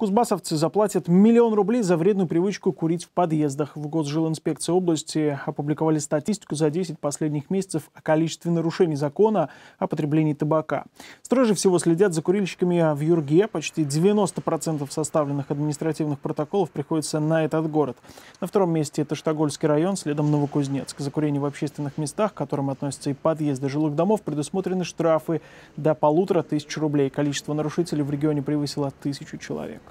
Кузбассовцы заплатят миллион рублей за вредную привычку курить в подъездах. В Госжилинспекции области опубликовали статистику за 10 последних месяцев о количестве нарушений закона о потреблении табака. Строже всего следят за курильщиками в Юрге. Почти 90% составленных административных протоколов приходится на этот город. На втором месте это Штагольский район, следом Новокузнецк. За курение в общественных местах, к которым относятся и подъезды жилых домов, предусмотрены штрафы до полутора тысяч рублей. Количество нарушителей в регионе превысило тысячу человек.